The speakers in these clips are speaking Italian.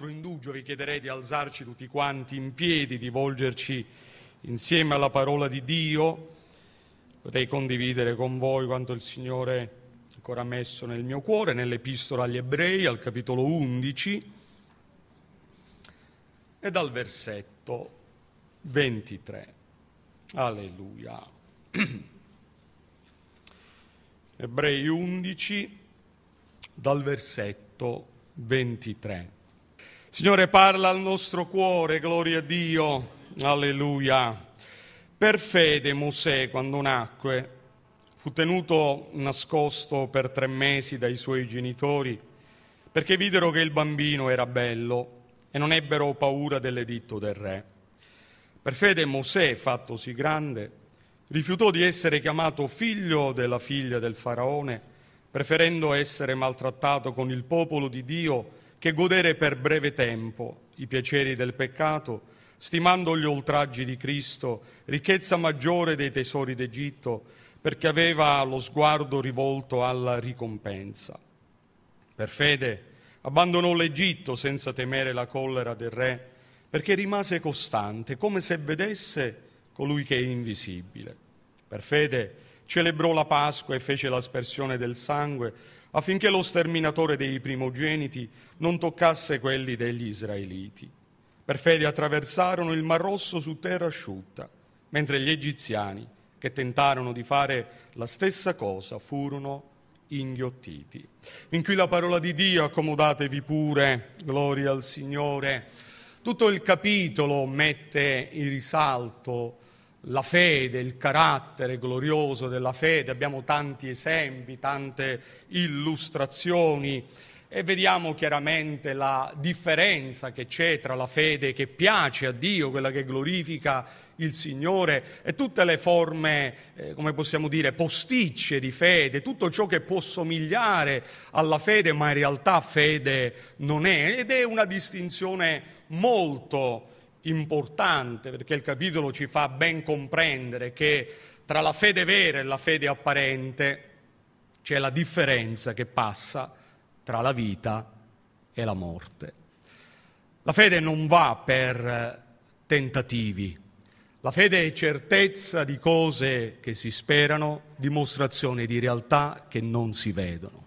altro indugio vi chiederei di alzarci tutti quanti in piedi, di volgerci insieme alla parola di Dio. Potrei condividere con voi quanto il Signore ancora ha messo nel mio cuore nell'epistola agli ebrei al capitolo 11 e dal versetto 23. Alleluia. Ebrei 11 dal versetto 23. Signore, parla al nostro cuore, gloria a Dio, alleluia. Per fede Mosè, quando nacque, fu tenuto nascosto per tre mesi dai suoi genitori, perché videro che il bambino era bello e non ebbero paura dell'editto del re. Per fede Mosè, fattosi grande, rifiutò di essere chiamato figlio della figlia del faraone, preferendo essere maltrattato con il popolo di Dio che godere per breve tempo i piaceri del peccato, stimando gli oltraggi di Cristo, ricchezza maggiore dei tesori d'Egitto, perché aveva lo sguardo rivolto alla ricompensa. Per fede abbandonò l'Egitto senza temere la collera del re, perché rimase costante, come se vedesse colui che è invisibile. Per fede celebrò la Pasqua e fece l'aspersione del sangue, affinché lo sterminatore dei primogeniti non toccasse quelli degli israeliti. Per fede attraversarono il Mar Rosso su terra asciutta, mentre gli egiziani, che tentarono di fare la stessa cosa, furono inghiottiti. In qui la parola di Dio, accomodatevi pure, gloria al Signore. Tutto il capitolo mette in risalto la fede, il carattere glorioso della fede, abbiamo tanti esempi, tante illustrazioni e vediamo chiaramente la differenza che c'è tra la fede che piace a Dio, quella che glorifica il Signore e tutte le forme, eh, come possiamo dire, posticce di fede, tutto ciò che può somigliare alla fede, ma in realtà fede non è ed è una distinzione molto importante perché il capitolo ci fa ben comprendere che tra la fede vera e la fede apparente c'è la differenza che passa tra la vita e la morte. La fede non va per eh, tentativi, la fede è certezza di cose che si sperano, dimostrazione di realtà che non si vedono.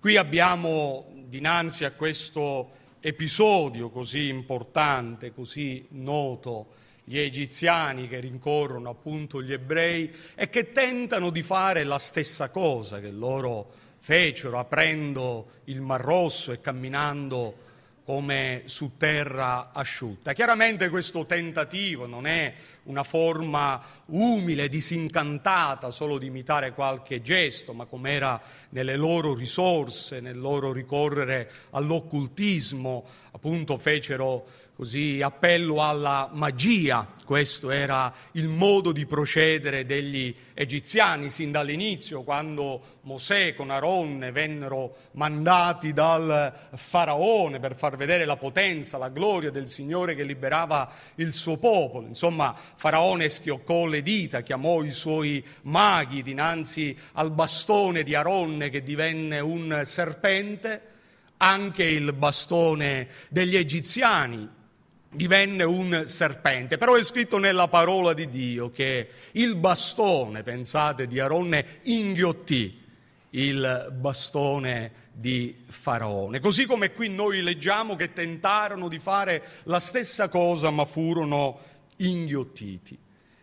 Qui abbiamo dinanzi a questo episodio così importante, così noto, gli egiziani che rincorrono appunto gli ebrei e che tentano di fare la stessa cosa che loro fecero aprendo il Mar Rosso e camminando come su terra asciutta. Chiaramente questo tentativo non è una forma umile, disincantata, solo di imitare qualche gesto, ma come era nelle loro risorse, nel loro ricorrere all'occultismo, appunto fecero così appello alla magia, questo era il modo di procedere degli egiziani sin dall'inizio, quando Mosè con Aronne vennero mandati dal faraone per far vedere la potenza, la gloria del Signore che liberava il suo popolo. Insomma, faraone schioccò le dita, chiamò i suoi maghi dinanzi al bastone di Aronne che divenne un serpente, anche il bastone degli egiziani divenne un serpente, però è scritto nella parola di Dio che il bastone, pensate, di Aronne inghiottì il bastone di Faraone. Così come qui noi leggiamo che tentarono di fare la stessa cosa ma furono inghiottiti.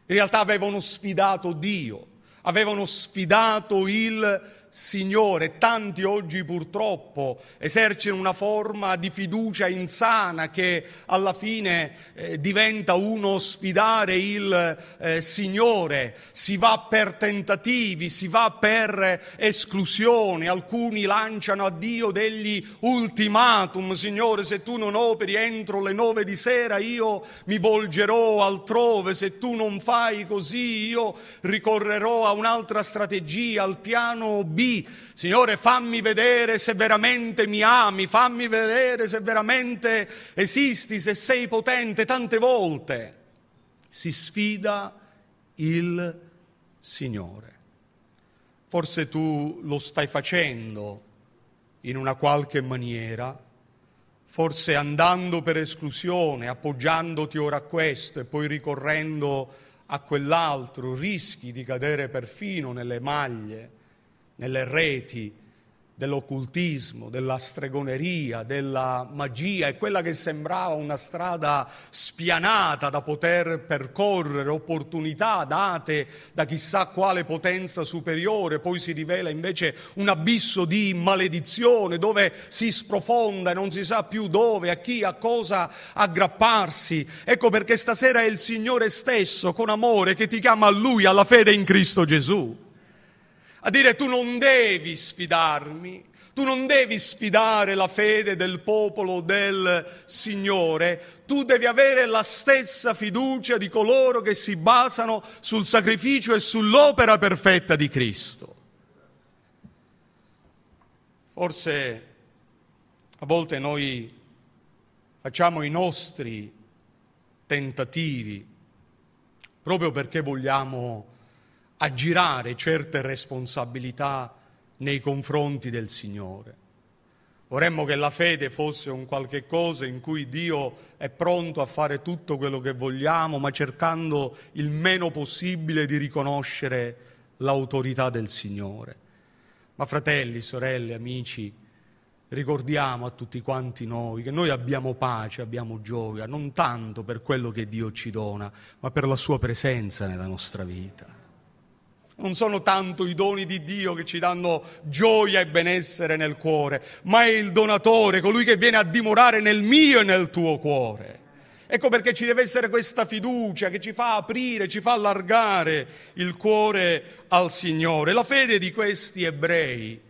In realtà avevano sfidato Dio, avevano sfidato il Signore, tanti oggi purtroppo esercitano una forma di fiducia insana che alla fine eh, diventa uno sfidare il eh, Signore, si va per tentativi, si va per esclusione, alcuni lanciano a Dio degli ultimatum, Signore se tu non operi entro le nove di sera io mi volgerò altrove, se tu non fai così io ricorrerò a un'altra strategia, al piano B B, Signore fammi vedere se veramente mi ami, fammi vedere se veramente esisti, se sei potente, tante volte si sfida il Signore. Forse tu lo stai facendo in una qualche maniera, forse andando per esclusione, appoggiandoti ora a questo e poi ricorrendo a quell'altro, rischi di cadere perfino nelle maglie nelle reti dell'occultismo, della stregoneria, della magia e quella che sembrava una strada spianata da poter percorrere, opportunità date da chissà quale potenza superiore, poi si rivela invece un abisso di maledizione dove si sprofonda e non si sa più dove, a chi, a cosa aggrapparsi. Ecco perché stasera è il Signore stesso con amore che ti chiama a Lui, alla fede in Cristo Gesù a dire tu non devi sfidarmi, tu non devi sfidare la fede del popolo del Signore, tu devi avere la stessa fiducia di coloro che si basano sul sacrificio e sull'opera perfetta di Cristo. Forse a volte noi facciamo i nostri tentativi proprio perché vogliamo aggirare certe responsabilità nei confronti del Signore. Vorremmo che la fede fosse un qualche cosa in cui Dio è pronto a fare tutto quello che vogliamo, ma cercando il meno possibile di riconoscere l'autorità del Signore. Ma fratelli, sorelle, amici, ricordiamo a tutti quanti noi che noi abbiamo pace, abbiamo gioia, non tanto per quello che Dio ci dona, ma per la sua presenza nella nostra vita non sono tanto i doni di Dio che ci danno gioia e benessere nel cuore, ma è il donatore, colui che viene a dimorare nel mio e nel tuo cuore. Ecco perché ci deve essere questa fiducia che ci fa aprire, ci fa allargare il cuore al Signore. La fede di questi ebrei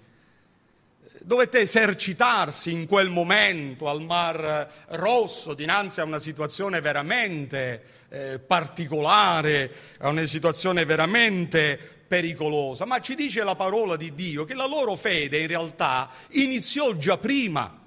dovette esercitarsi in quel momento al Mar Rosso dinanzi a una situazione veramente eh, particolare, a una situazione veramente pericolosa, ma ci dice la parola di Dio che la loro fede in realtà iniziò già prima.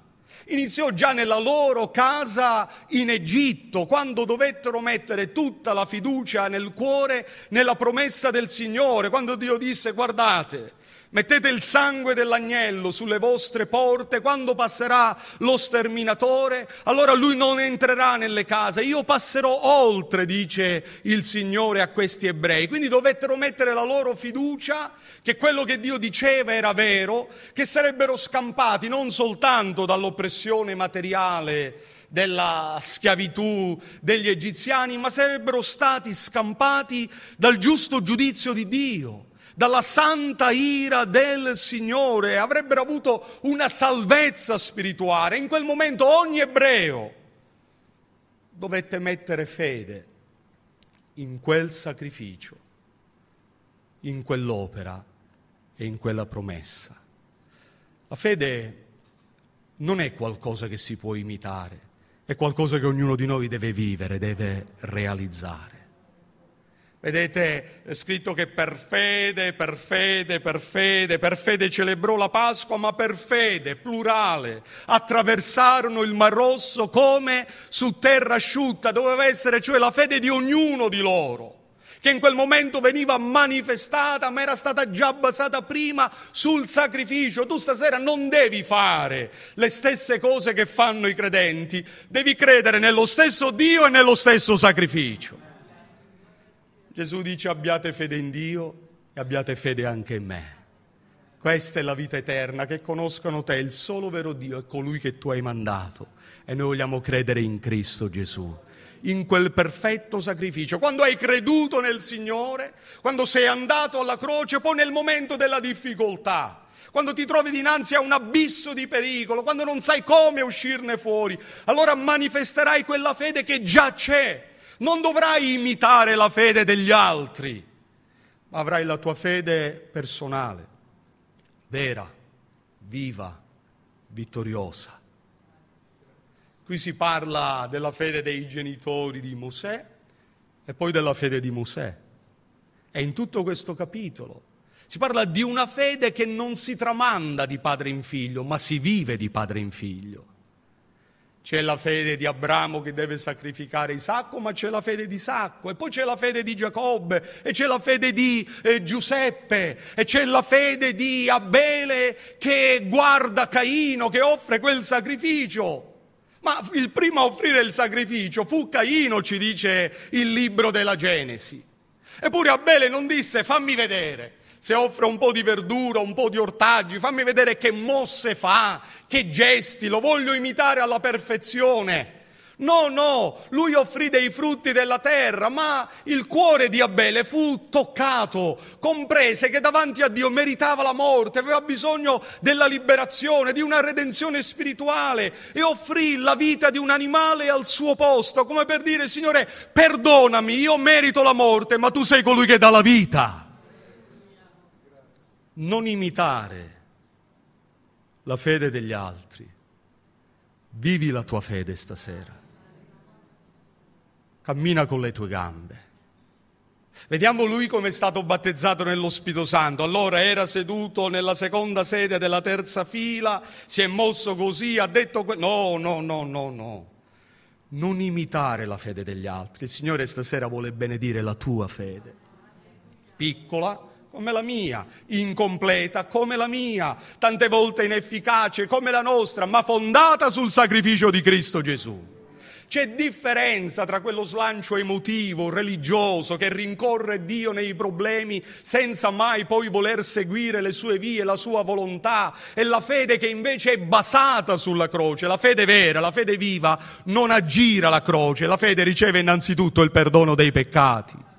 Iniziò già nella loro casa in Egitto, quando dovettero mettere tutta la fiducia nel cuore, nella promessa del Signore, quando Dio disse guardate, Mettete il sangue dell'agnello sulle vostre porte, quando passerà lo sterminatore, allora lui non entrerà nelle case, io passerò oltre, dice il Signore a questi ebrei. Quindi dovettero mettere la loro fiducia che quello che Dio diceva era vero, che sarebbero scampati non soltanto dall'oppressione materiale, della schiavitù degli egiziani, ma sarebbero stati scampati dal giusto giudizio di Dio dalla santa ira del Signore, avrebbero avuto una salvezza spirituale. In quel momento ogni ebreo dovette mettere fede in quel sacrificio, in quell'opera e in quella promessa. La fede non è qualcosa che si può imitare, è qualcosa che ognuno di noi deve vivere, deve realizzare. Vedete, è scritto che per fede, per fede, per fede, per fede celebrò la Pasqua, ma per fede, plurale, attraversarono il Mar Rosso come su terra asciutta, doveva essere cioè la fede di ognuno di loro che in quel momento veniva manifestata, ma era stata già basata prima sul sacrificio. Tu stasera non devi fare le stesse cose che fanno i credenti, devi credere nello stesso Dio e nello stesso sacrificio. Gesù dice abbiate fede in Dio e abbiate fede anche in me. Questa è la vita eterna, che conoscono te, il solo vero Dio è colui che tu hai mandato. E noi vogliamo credere in Cristo Gesù, in quel perfetto sacrificio. Quando hai creduto nel Signore, quando sei andato alla croce, poi nel momento della difficoltà, quando ti trovi dinanzi a un abisso di pericolo, quando non sai come uscirne fuori, allora manifesterai quella fede che già c'è non dovrai imitare la fede degli altri, ma avrai la tua fede personale, vera, viva, vittoriosa. Qui si parla della fede dei genitori di Mosè e poi della fede di Mosè. E in tutto questo capitolo si parla di una fede che non si tramanda di padre in figlio, ma si vive di padre in figlio. C'è la fede di Abramo che deve sacrificare Isacco, ma c'è la fede di Isacco, e poi c'è la fede di Giacobbe, e c'è la fede di eh, Giuseppe, e c'è la fede di Abele che guarda Caino, che offre quel sacrificio. Ma il primo a offrire il sacrificio fu Caino, ci dice il libro della Genesi. Eppure Abele non disse fammi vedere, se offre un po' di verdura, un po' di ortaggi, fammi vedere che mosse fa, che gesti, lo voglio imitare alla perfezione. No, no, lui offrì dei frutti della terra, ma il cuore di Abele fu toccato, comprese che davanti a Dio meritava la morte, aveva bisogno della liberazione, di una redenzione spirituale e offrì la vita di un animale al suo posto, come per dire, Signore, perdonami, io merito la morte, ma tu sei colui che dà la vita non imitare la fede degli altri. Vivi la tua fede stasera. Cammina con le tue gambe. Vediamo lui come è stato battezzato nello Spirito Santo. Allora era seduto nella seconda sede della terza fila, si è mosso così, ha detto... Que- no, no, no, no, no. Non imitare la fede degli altri. Il Signore stasera vuole benedire la tua fede. Piccola, come la mia, incompleta come la mia, tante volte inefficace come la nostra, ma fondata sul sacrificio di Cristo Gesù. C'è differenza tra quello slancio emotivo, religioso, che rincorre Dio nei problemi senza mai poi voler seguire le sue vie, la sua volontà, e la fede che invece è basata sulla croce, la fede vera, la fede viva, non aggira la croce, la fede riceve innanzitutto il perdono dei peccati.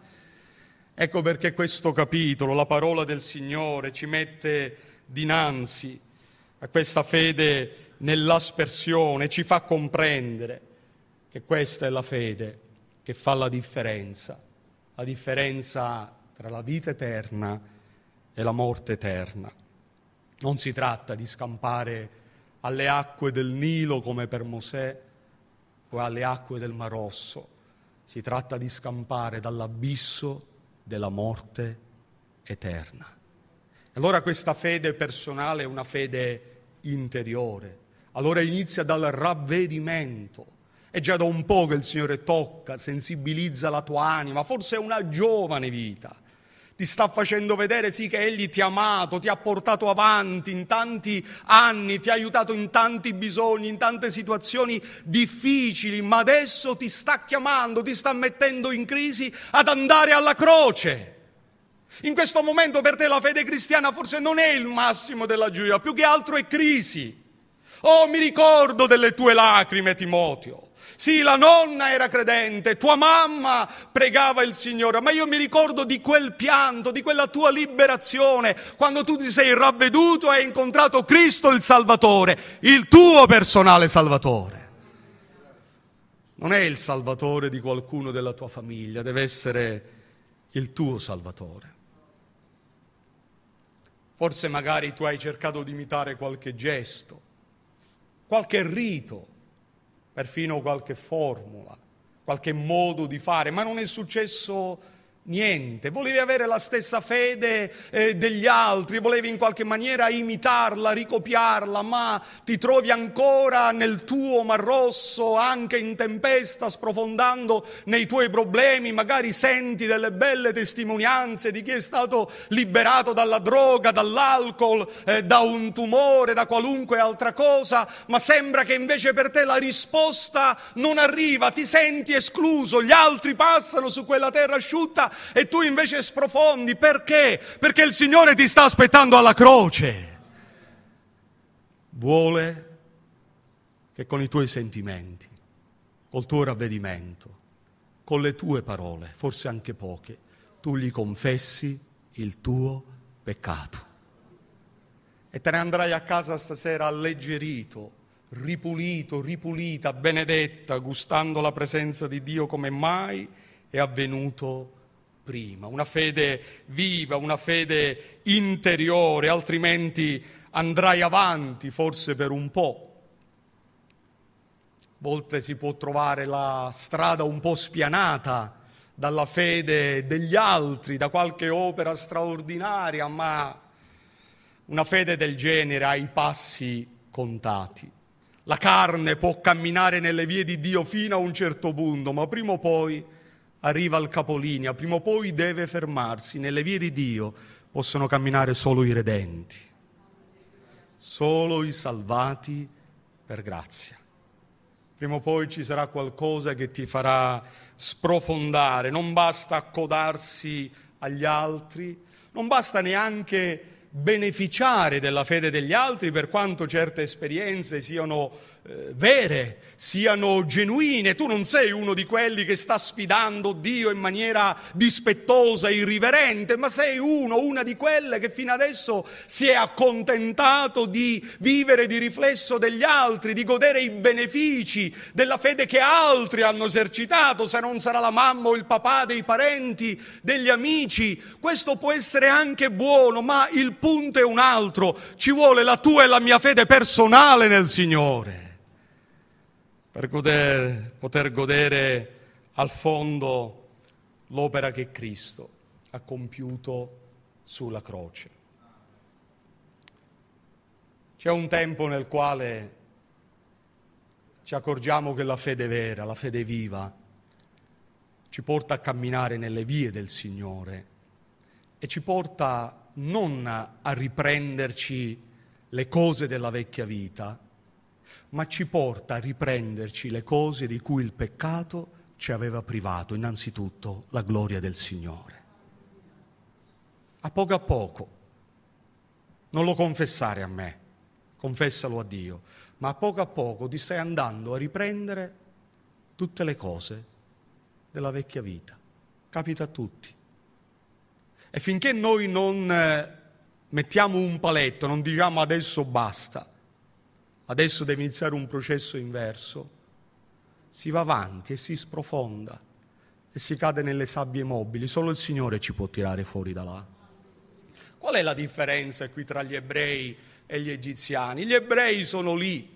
Ecco perché questo capitolo, la parola del Signore, ci mette dinanzi a questa fede nell'aspersione, ci fa comprendere che questa è la fede che fa la differenza, la differenza tra la vita eterna e la morte eterna. Non si tratta di scampare alle acque del Nilo come per Mosè o alle acque del Mar Rosso, si tratta di scampare dall'abisso della morte eterna. Allora questa fede personale è una fede interiore. Allora inizia dal ravvedimento. È già da un po' che il Signore tocca, sensibilizza la tua anima, forse è una giovane vita ti sta facendo vedere sì che Egli ti ha amato, ti ha portato avanti in tanti anni, ti ha aiutato in tanti bisogni, in tante situazioni difficili, ma adesso ti sta chiamando, ti sta mettendo in crisi ad andare alla croce. In questo momento per te la fede cristiana forse non è il massimo della gioia, più che altro è crisi. Oh, mi ricordo delle tue lacrime, Timoteo. Sì, la nonna era credente, tua mamma pregava il Signore, ma io mi ricordo di quel pianto, di quella tua liberazione, quando tu ti sei ravveduto e hai incontrato Cristo il Salvatore, il tuo personale Salvatore. Non è il Salvatore di qualcuno della tua famiglia, deve essere il tuo Salvatore. Forse magari tu hai cercato di imitare qualche gesto, qualche rito, perfino qualche formula, qualche modo di fare, ma non è successo Niente, volevi avere la stessa fede eh, degli altri, volevi in qualche maniera imitarla, ricopiarla, ma ti trovi ancora nel tuo mar rosso, anche in tempesta, sprofondando nei tuoi problemi, magari senti delle belle testimonianze di chi è stato liberato dalla droga, dall'alcol, eh, da un tumore, da qualunque altra cosa, ma sembra che invece per te la risposta non arriva, ti senti escluso, gli altri passano su quella terra asciutta e tu invece sprofondi. Perché? Perché il Signore ti sta aspettando alla croce. Vuole che con i tuoi sentimenti, col tuo ravvedimento, con le tue parole, forse anche poche, tu gli confessi il tuo peccato. E te ne andrai a casa stasera alleggerito, ripulito, ripulita, benedetta, gustando la presenza di Dio come mai è avvenuto prima, una fede viva, una fede interiore, altrimenti andrai avanti forse per un po'. A volte si può trovare la strada un po' spianata dalla fede degli altri, da qualche opera straordinaria, ma una fede del genere ha i passi contati. La carne può camminare nelle vie di Dio fino a un certo punto, ma prima o poi arriva al capolinea, prima o poi deve fermarsi. Nelle vie di Dio possono camminare solo i redenti, solo i salvati per grazia. Prima o poi ci sarà qualcosa che ti farà sprofondare, non basta accodarsi agli altri, non basta neanche beneficiare della fede degli altri per quanto certe esperienze siano eh, vere, siano genuine. Tu non sei uno di quelli che sta sfidando Dio in maniera dispettosa, irriverente, ma sei uno, una di quelle che fino adesso si è accontentato di vivere di riflesso degli altri, di godere i benefici della fede che altri hanno esercitato, se non sarà la mamma o il papà dei parenti, degli amici. Questo può essere anche buono, ma il punto è un altro. Ci vuole la tua e la mia fede personale nel Signore per goder, poter godere al fondo l'opera che Cristo ha compiuto sulla croce. C'è un tempo nel quale ci accorgiamo che la fede vera, la fede viva, ci porta a camminare nelle vie del Signore e ci porta non a riprenderci le cose della vecchia vita, ma ci porta a riprenderci le cose di cui il peccato ci aveva privato, innanzitutto la gloria del Signore. A poco a poco, non lo confessare a me, confessalo a Dio, ma a poco a poco ti stai andando a riprendere tutte le cose della vecchia vita. Capita a tutti. E finché noi non eh, mettiamo un paletto, non diciamo adesso basta, adesso deve iniziare un processo inverso, si va avanti e si sprofonda e si cade nelle sabbie mobili, solo il Signore ci può tirare fuori da là. Qual è la differenza qui tra gli ebrei e gli egiziani? Gli ebrei sono lì,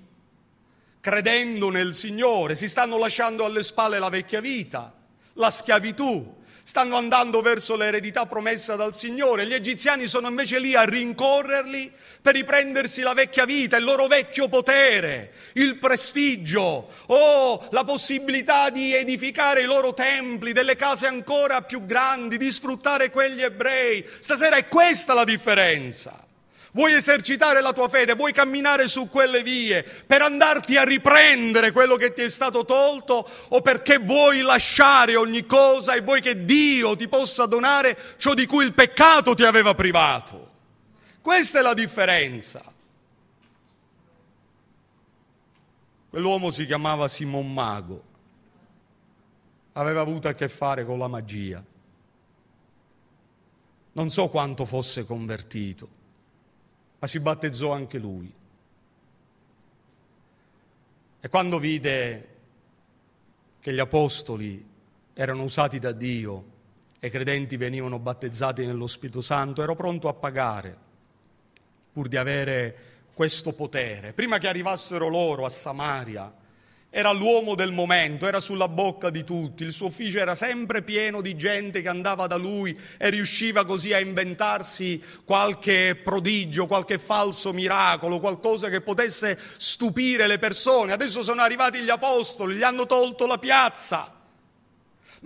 credendo nel Signore, si stanno lasciando alle spalle la vecchia vita, la schiavitù, stanno andando verso l'eredità promessa dal Signore, gli egiziani sono invece lì a rincorrerli per riprendersi la vecchia vita, il loro vecchio potere, il prestigio o la possibilità di edificare i loro templi, delle case ancora più grandi, di sfruttare quegli ebrei. Stasera è questa la differenza vuoi esercitare la tua fede, vuoi camminare su quelle vie per andarti a riprendere quello che ti è stato tolto o perché vuoi lasciare ogni cosa e vuoi che Dio ti possa donare ciò di cui il peccato ti aveva privato. Questa è la differenza. Quell'uomo si chiamava Simon Mago, aveva avuto a che fare con la magia. Non so quanto fosse convertito ma si battezzò anche lui. E quando vide che gli apostoli erano usati da Dio e i credenti venivano battezzati nello Spirito Santo, ero pronto a pagare pur di avere questo potere. Prima che arrivassero loro a Samaria, era l'uomo del momento, era sulla bocca di tutti, il suo ufficio era sempre pieno di gente che andava da lui e riusciva così a inventarsi qualche prodigio, qualche falso miracolo, qualcosa che potesse stupire le persone. Adesso sono arrivati gli apostoli, gli hanno tolto la piazza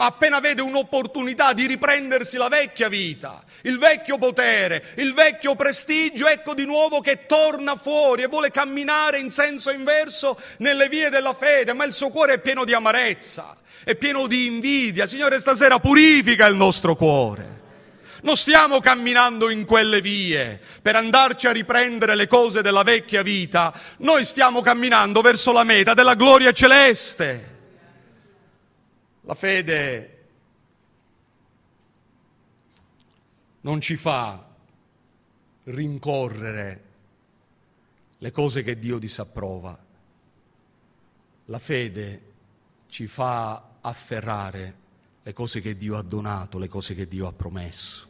ma appena vede un'opportunità di riprendersi la vecchia vita, il vecchio potere, il vecchio prestigio, ecco di nuovo che torna fuori e vuole camminare in senso inverso nelle vie della fede, ma il suo cuore è pieno di amarezza, è pieno di invidia. Signore, stasera purifica il nostro cuore. Non stiamo camminando in quelle vie per andarci a riprendere le cose della vecchia vita, noi stiamo camminando verso la meta della gloria celeste. La fede non ci fa rincorrere le cose che Dio disapprova. La fede ci fa afferrare le cose che Dio ha donato, le cose che Dio ha promesso.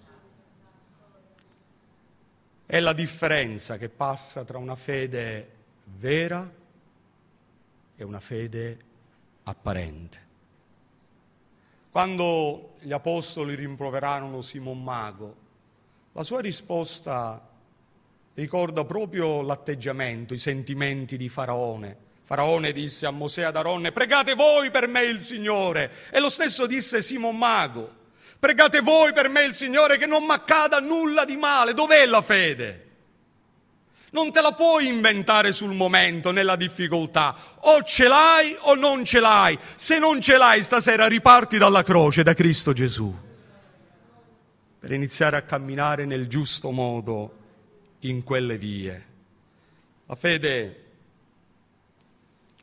È la differenza che passa tra una fede vera e una fede apparente. Quando gli apostoli rimproverarono Simon Mago, la sua risposta ricorda proprio l'atteggiamento, i sentimenti di Faraone. Faraone disse a Mosè e ad Aronne, pregate voi per me il Signore. E lo stesso disse Simon Mago, pregate voi per me il Signore che non m'accada nulla di male. Dov'è la fede? Non te la puoi inventare sul momento, nella difficoltà. O ce l'hai o non ce l'hai. Se non ce l'hai stasera riparti dalla croce, da Cristo Gesù, per iniziare a camminare nel giusto modo in quelle vie. La fede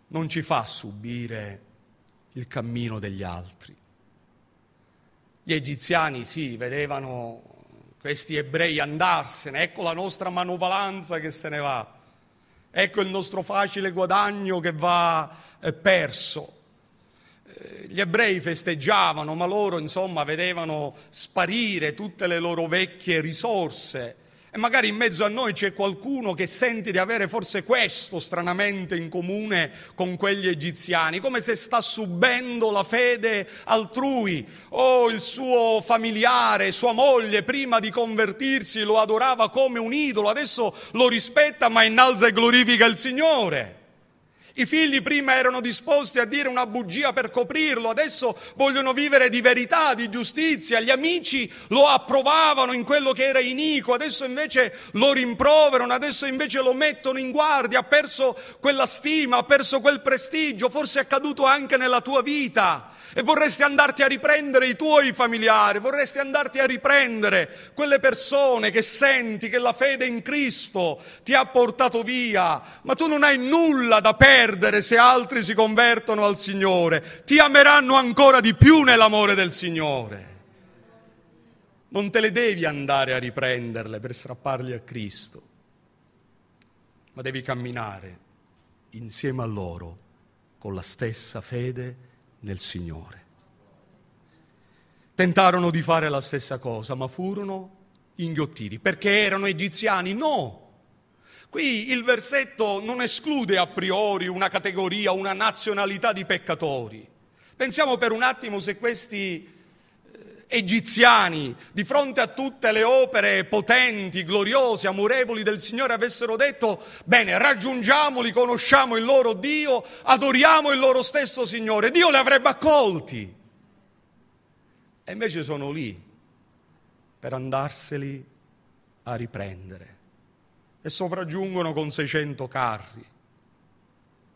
non ci fa subire il cammino degli altri. Gli egiziani sì, vedevano questi ebrei andarsene, ecco la nostra manovalanza che se ne va, ecco il nostro facile guadagno che va eh, perso. Eh, gli ebrei festeggiavano, ma loro insomma vedevano sparire tutte le loro vecchie risorse e magari in mezzo a noi c'è qualcuno che sente di avere forse questo stranamente in comune con quegli egiziani, come se sta subendo la fede altrui o il suo familiare, sua moglie, prima di convertirsi lo adorava come un idolo, adesso lo rispetta ma innalza e glorifica il Signore. I figli prima erano disposti a dire una bugia per coprirlo, adesso vogliono vivere di verità, di giustizia. Gli amici lo approvavano in quello che era iniquo, adesso invece lo rimproverano, adesso invece lo mettono in guardia. Ha perso quella stima, ha perso quel prestigio, forse è accaduto anche nella tua vita e vorresti andarti a riprendere i tuoi familiari, vorresti andarti a riprendere quelle persone che senti che la fede in Cristo ti ha portato via, ma tu non hai nulla da perdere se altri si convertono al Signore, ti ameranno ancora di più nell'amore del Signore. Non te le devi andare a riprenderle per strapparle a Cristo, ma devi camminare insieme a loro con la stessa fede nel Signore. Tentarono di fare la stessa cosa, ma furono inghiottiti perché erano egiziani. No! Qui il versetto non esclude a priori una categoria, una nazionalità di peccatori. Pensiamo per un attimo se questi egiziani, di fronte a tutte le opere potenti, gloriose, amorevoli del Signore, avessero detto, bene, raggiungiamoli, conosciamo il loro Dio, adoriamo il loro stesso Signore, Dio li avrebbe accolti. E invece sono lì per andarseli a riprendere. E sopraggiungono con 600 carri,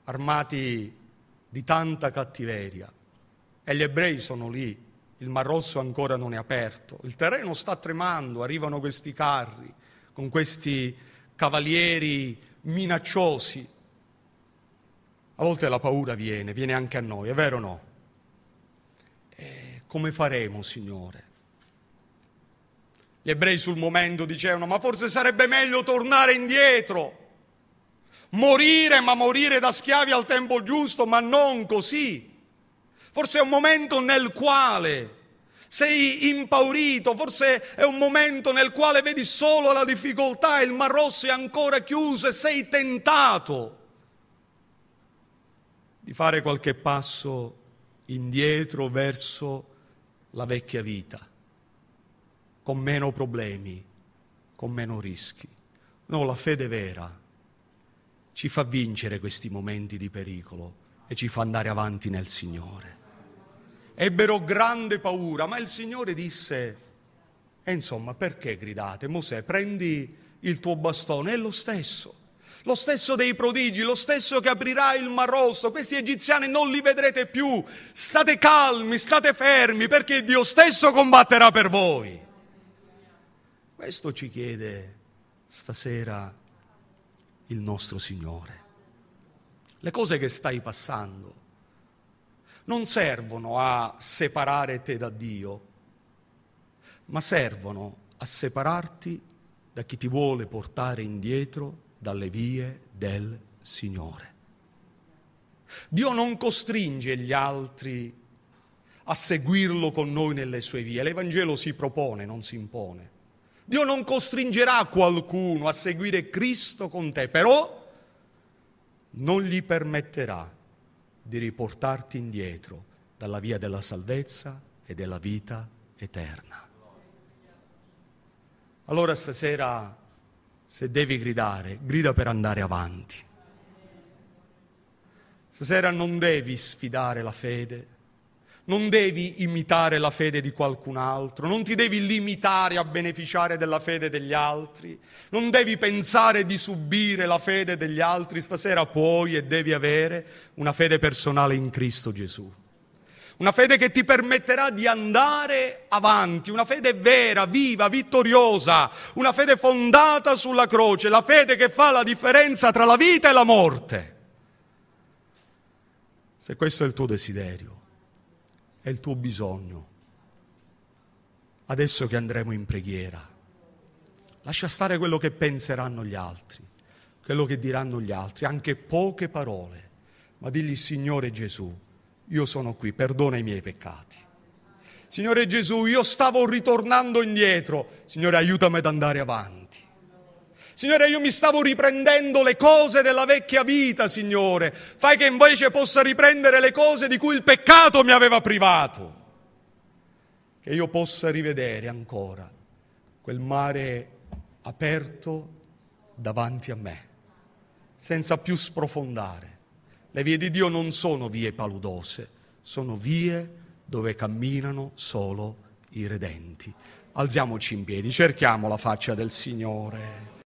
armati di tanta cattiveria. E gli ebrei sono lì il Mar Rosso ancora non è aperto, il terreno sta tremando, arrivano questi carri con questi cavalieri minacciosi. A volte la paura viene, viene anche a noi, è vero o no? E eh, come faremo, Signore? Gli ebrei sul momento dicevano, ma forse sarebbe meglio tornare indietro, morire, ma morire da schiavi al tempo giusto, ma non così. Forse è un momento nel quale sei impaurito, forse è un momento nel quale vedi solo la difficoltà, il Mar Rosso è ancora chiuso e sei tentato di fare qualche passo indietro verso la vecchia vita, con meno problemi, con meno rischi. No, la fede vera ci fa vincere questi momenti di pericolo e ci fa andare avanti nel Signore ebbero grande paura, ma il Signore disse, e insomma perché gridate? Mosè, prendi il tuo bastone, è lo stesso, lo stesso dei prodigi, lo stesso che aprirà il Mar Rosso, questi egiziani non li vedrete più, state calmi, state fermi, perché Dio stesso combatterà per voi. Questo ci chiede stasera il nostro Signore. Le cose che stai passando, non servono a separare te da Dio, ma servono a separarti da chi ti vuole portare indietro dalle vie del Signore. Dio non costringe gli altri a seguirlo con noi nelle sue vie. L'Evangelo si propone, non si impone. Dio non costringerà qualcuno a seguire Cristo con te, però non gli permetterà di riportarti indietro dalla via della salvezza e della vita eterna. Allora stasera, se devi gridare, grida per andare avanti. Stasera non devi sfidare la fede, non devi imitare la fede di qualcun altro, non ti devi limitare a beneficiare della fede degli altri, non devi pensare di subire la fede degli altri, stasera puoi e devi avere una fede personale in Cristo Gesù. Una fede che ti permetterà di andare avanti, una fede vera, viva, vittoriosa, una fede fondata sulla croce, la fede che fa la differenza tra la vita e la morte. Se questo è il tuo desiderio, è il tuo bisogno. Adesso che andremo in preghiera, lascia stare quello che penseranno gli altri, quello che diranno gli altri, anche poche parole, ma digli Signore Gesù, io sono qui, perdona i miei peccati. Signore Gesù, io stavo ritornando indietro, Signore aiutami ad andare avanti. Signore, io mi stavo riprendendo le cose della vecchia vita, Signore. Fai che invece possa riprendere le cose di cui il peccato mi aveva privato. Che io possa rivedere ancora quel mare aperto davanti a me, senza più sprofondare. Le vie di Dio non sono vie paludose, sono vie dove camminano solo i redenti. Alziamoci in piedi, cerchiamo la faccia del Signore.